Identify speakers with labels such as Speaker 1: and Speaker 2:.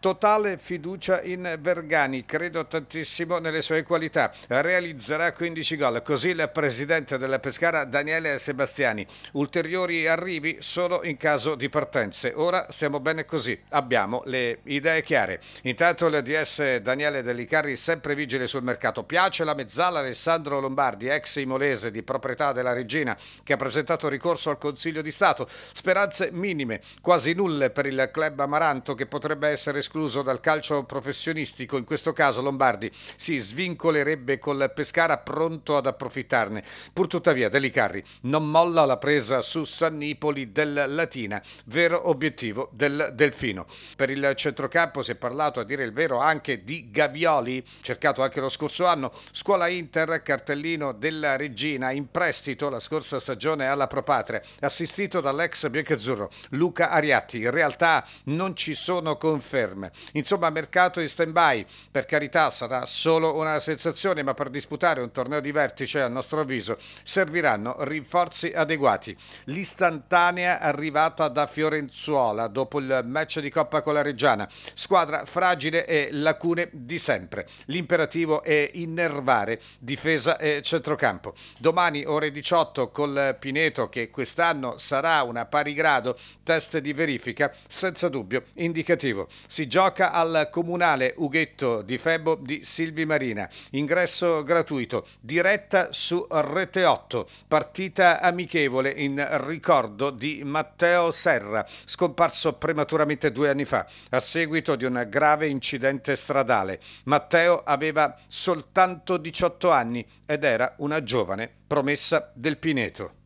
Speaker 1: totale fiducia in Vergani, credo tantissimo nelle sue qualità, realizzerà 15 gol, così il presidente della Pescara Daniele Sebastiani, ulteriori arrivi solo in caso di partenze, ora stiamo bene così, abbiamo le idee chiare, intanto l'ADS Daniele Dellicarri sempre vigile sul mercato, piace la mezzala Alessandro Lombardi, ex imolese di proprietà della Regina, che ha presentato ricorso al Consiglio di Stato, speranze minime, quasi nulle per il club amaranto che potrebbe essere escluso dal calcio professionistico, in questo caso Lombardi si svincolerebbe col Pescara pronto ad approfittarne. Purtuttavia Delicarri non molla la presa su Sannipoli del Latina, vero obiettivo del Delfino. Per il centrocampo si è parlato a dire il vero anche di Gavioli, cercato anche lo scorso anno, scuola Inter, cartellino della Regina, in prestito la scorsa stagione alla Propatria, assistito dall'ex biancazzurro Luca Ariatti. In realtà non ci sono conferme term. Insomma, mercato in stand-by, per carità sarà solo una sensazione, ma per disputare un torneo di vertice, a nostro avviso, serviranno rinforzi adeguati. L'istantanea arrivata da Fiorenzuola dopo il match di Coppa con la Reggiana, squadra fragile e lacune di sempre. L'imperativo è innervare difesa e centrocampo. Domani ore 18 col Pineto che quest'anno sarà una pari grado, test di verifica senza dubbio indicativo. Si gioca al comunale Ughetto di Febbo di Silvi Marina. Ingresso gratuito, diretta su Rete 8, partita amichevole in ricordo di Matteo Serra, scomparso prematuramente due anni fa a seguito di un grave incidente stradale. Matteo aveva soltanto 18 anni ed era una giovane promessa del Pineto.